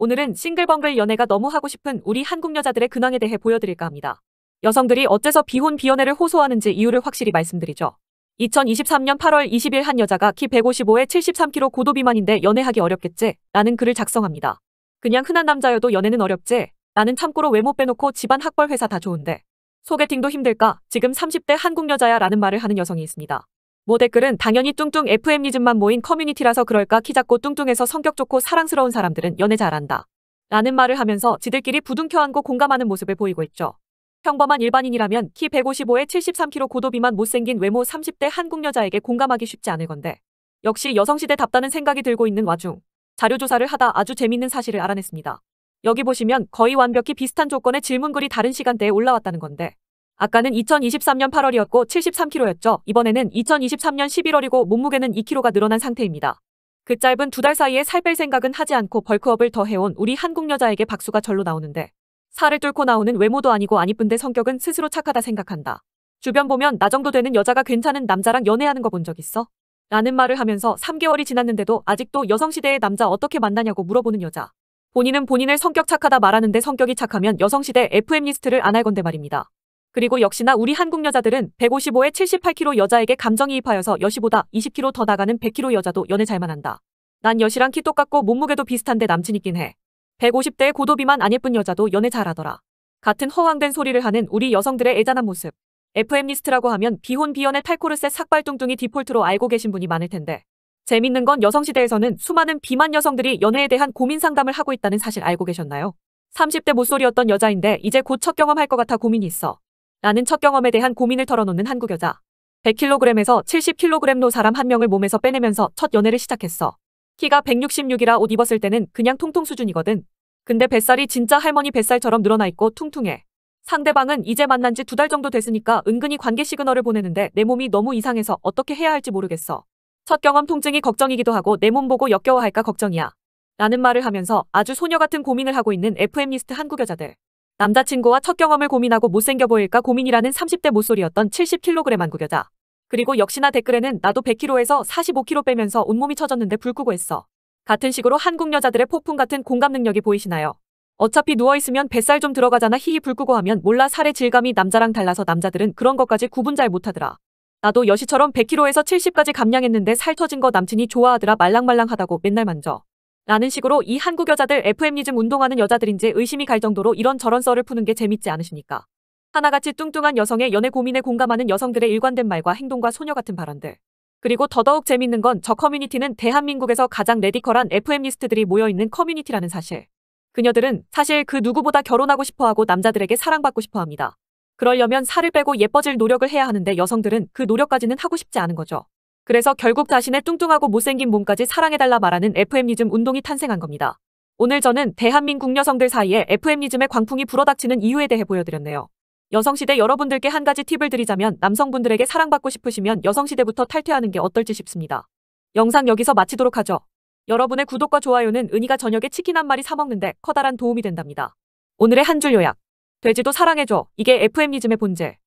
오늘은 싱글벙글 연애가 너무 하고 싶은 우리 한국 여자들의 근황에 대해 보여드릴까 합니다. 여성들이 어째서 비혼 비연애를 호소하는지 이유를 확실히 말씀드리죠. 2023년 8월 20일 한 여자가 키 155에 73kg 고도 비만인데 연애하기 어렵겠지? 라는 글을 작성합니다. 그냥 흔한 남자여도 연애는 어렵지? 나는 참고로 외모 빼놓고 집안 학벌 회사 다 좋은데. 소개팅도 힘들까? 지금 30대 한국 여자야 라는 말을 하는 여성이 있습니다. 모 댓글은 당연히 뚱뚱 FM이즘만 모인 커뮤니티라서 그럴까 키 작고 뚱뚱해서 성격 좋고 사랑스러운 사람들은 연애 잘한다. 라는 말을 하면서 지들끼리 부둥켜 안고 공감하는 모습을 보이고 있죠. 평범한 일반인이라면 키 155에 73kg 고도 비만 못생긴 외모 30대 한국 여자에게 공감하기 쉽지 않을 건데 역시 여성시대답다는 생각이 들고 있는 와중 자료조사를 하다 아주 재밌는 사실을 알아냈습니다. 여기 보시면 거의 완벽히 비슷한 조건의 질문글이 다른 시간대에 올라왔다는 건데 아까는 2023년 8월이었고 73kg였죠. 이번에는 2023년 11월이고 몸무게는 2kg가 늘어난 상태입니다. 그 짧은 두 달 사이에 살 뺄 생각은 하지 않고 벌크업을 더 해온 우리 한국 여자에게 박수가 절로 나오는데 살을 뚫고 나오는 외모도 아니고 안 이쁜데 성격은 스스로 착하다 생각한다. 주변 보면 나 정도 되는 여자가 괜찮은 남자랑 연애하는 거 본 적 있어? 라는 말을 하면서 3개월이 지났는데도 아직도 여성시대의 남자 어떻게 만나냐고 물어보는 여자. 본인은 본인을 성격 착하다 말하는데 성격이 착하면 여성시대 FM리스트를 안 할 건데 말입니다. 그리고 역시나 우리 한국 여자들은 155에 78kg 여자에게 감정이입하여서 여시보다 20kg 더 나가는 100kg 여자도 연애 잘만 한다. 난 여시랑 키 똑같고 몸무게도 비슷한데 남친 있긴 해. 150대 의 고도비만 안 예쁜 여자도 연애 잘하더라. 같은 허황된 소리를 하는 우리 여성들의 애잔한 모습. FM리스트라고 하면 비혼 비연의 탈코르세 삭발뚱뚱이 디폴트로 알고 계신 분이 많을 텐데. 재밌는 건 여성시대에서는 수많은 비만 여성들이 연애에 대한 고민 상담을 하고 있다는 사실 알고 계셨나요? 30대 모쏠이었던 여자인데 이제 곧 첫 경험할 것 같아 고민이 있어. 라는 첫 경험에 대한 고민을 털어놓는 한국 여자. 100kg에서 70kg로 사람 한 명을 몸에서 빼내면서 첫 연애를 시작했어. 키가 166이라 옷 입었을 때는 그냥 통통 수준이거든. 근데 뱃살이 진짜 할머니 뱃살처럼 늘어나 있고 퉁퉁해. 상대방은 이제 만난 지 두 달 정도 됐으니까 은근히 관계 시그널을 보내는데 내 몸이 너무 이상해서 어떻게 해야 할지 모르겠어. 첫 경험 통증이 걱정이기도 하고 내 몸 보고 역겨워할까 걱정이야. 라는 말을 하면서 아주 소녀 같은 고민을 하고 있는 FM리스트 한국 여자들. 남자친구와 첫 경험을 고민하고 못생겨 보일까 고민이라는 30대 모쏠이었던 70kg 안구겨자 그리고 역시나 댓글에는 나도 100kg에서 45kg 빼면서 온몸이 처졌는데 불 끄고 했어. 같은 식으로 한국 여자들의 폭풍 같은 공감 능력이 보이시나요? 어차피 누워있으면 뱃살 좀 들어가잖아 히히 불 끄고 하면 몰라 살의 질감이 남자랑 달라서 남자들은 그런 것까지 구분 잘 못하더라. 나도 여시처럼 100kg에서 70까지 감량했는데 살 터진 거 남친이 좋아하더라 말랑말랑하다고 맨날 만져. 라는 식으로 이 한국 여자들 FM니즘 운동하는 여자들인지 의심이 갈 정도로 이런저런 썰을 푸는 게 재밌지 않으십니까? 하나같이 뚱뚱한 여성의 연애 고민에 공감하는 여성들의 일관된 말과 행동과 소녀 같은 발언들. 그리고 더더욱 재밌는 건 저 커뮤니티는 대한민국에서 가장 레디컬한 f m 리스트들이 모여있는 커뮤니티라는 사실. 그녀들은 사실 그 누구보다 결혼하고 싶어하고 남자들에게 사랑받고 싶어합니다. 그러려면 살을 빼고 예뻐질 노력을 해야 하는데 여성들은 그 노력까지는 하고 싶지 않은 거죠. 그래서 결국 자신의 뚱뚱하고 못생긴 몸까지 사랑해달라 말하는 FM리즘 운동이 탄생한 겁니다. 오늘 저는 대한민국 여성들 사이에 FM리즘의 광풍이 불어닥치는 이유에 대해 보여드렸네요. 여성시대 여러분들께 한 가지 팁을 드리자면 남성분들에게 사랑받고 싶으시면 여성시대부터 탈퇴하는 게 어떨지 싶습니다. 영상 여기서 마치도록 하죠. 여러분의 구독과 좋아요는 은희가 저녁에 치킨 한 마리 사먹는데 커다란 도움이 된답니다. 오늘의 한 줄 요약. 돼지도 사랑해줘. 이게 FM리즘의 본질.